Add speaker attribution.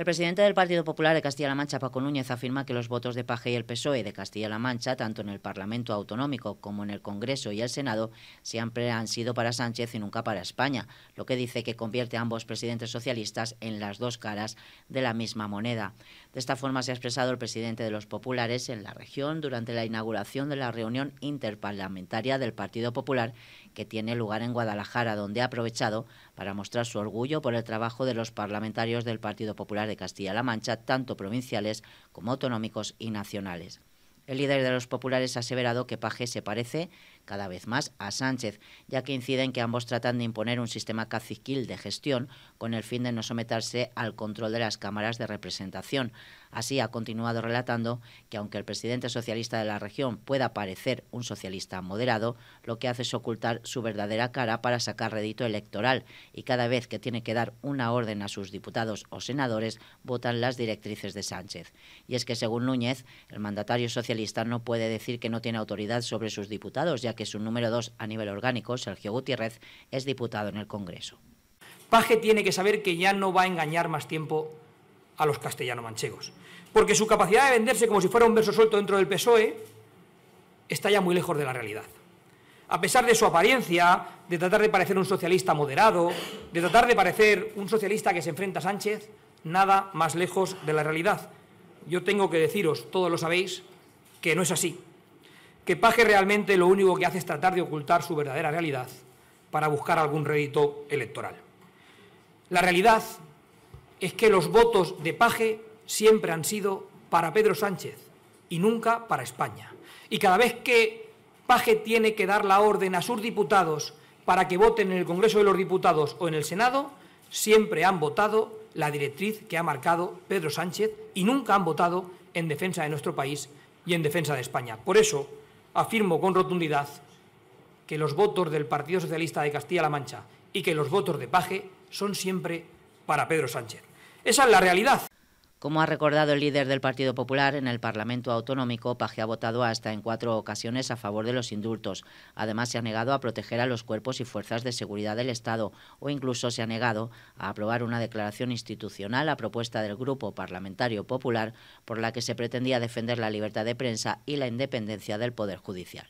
Speaker 1: El presidente del Partido Popular de Castilla-La Mancha, Paco Núñez, afirma que los votos de Paje y el PSOE de Castilla-La Mancha, tanto en el Parlamento Autonómico como en el Congreso y el Senado, siempre han sido para Sánchez y nunca para España, lo que dice que convierte a ambos presidentes socialistas en las dos caras de la misma moneda. De esta forma se ha expresado el presidente de los populares en la región durante la inauguración de la reunión interparlamentaria del Partido Popular que tiene lugar en Guadalajara, donde ha aprovechado para mostrar su orgullo por el trabajo de los parlamentarios del Partido Popular de Castilla-La Mancha, tanto provinciales como autonómicos y nacionales. El líder de los populares ha aseverado que Paje se parece cada vez más a Sánchez, ya que inciden que ambos tratan de imponer un sistema caciquil de gestión con el fin de no someterse al control de las cámaras de representación. Así ha continuado relatando que aunque el presidente socialista de la región pueda parecer un socialista moderado, lo que hace es ocultar su verdadera cara para sacar rédito electoral y cada vez que tiene que dar una orden a sus diputados o senadores votan las directrices de Sánchez. Y es que según Núñez, el mandatario socialista no puede decir que no tiene autoridad sobre sus diputados, ya que que su número dos a nivel orgánico, Sergio Gutiérrez, es diputado en el Congreso.
Speaker 2: Paje tiene que saber que ya no va a engañar más tiempo a los castellano-manchegos, porque su capacidad de venderse como si fuera un verso suelto dentro del PSOE está ya muy lejos de la realidad. A pesar de su apariencia, de tratar de parecer un socialista moderado, de tratar de parecer un socialista que se enfrenta a Sánchez, nada más lejos de la realidad. Yo tengo que deciros, todos lo sabéis, que no es así que Paje realmente lo único que hace es tratar de ocultar su verdadera realidad para buscar algún rédito electoral. La realidad es que los votos de Paje siempre han sido para Pedro Sánchez y nunca para España. Y cada vez que Paje tiene que dar la orden a sus diputados para que voten en el Congreso de los Diputados o en el Senado, siempre han votado la directriz que ha marcado Pedro Sánchez y nunca han votado en defensa de nuestro país y en defensa de España. Por eso, afirmo con rotundidad que los votos del Partido Socialista de Castilla-La Mancha y que los votos de Paje son siempre para Pedro Sánchez. Esa es la realidad.
Speaker 1: Como ha recordado el líder del Partido Popular en el Parlamento Autonómico, Paje ha votado hasta en cuatro ocasiones a favor de los indultos. Además, se ha negado a proteger a los cuerpos y fuerzas de seguridad del Estado o incluso se ha negado a aprobar una declaración institucional a propuesta del Grupo Parlamentario Popular por la que se pretendía defender la libertad de prensa y la independencia del Poder Judicial.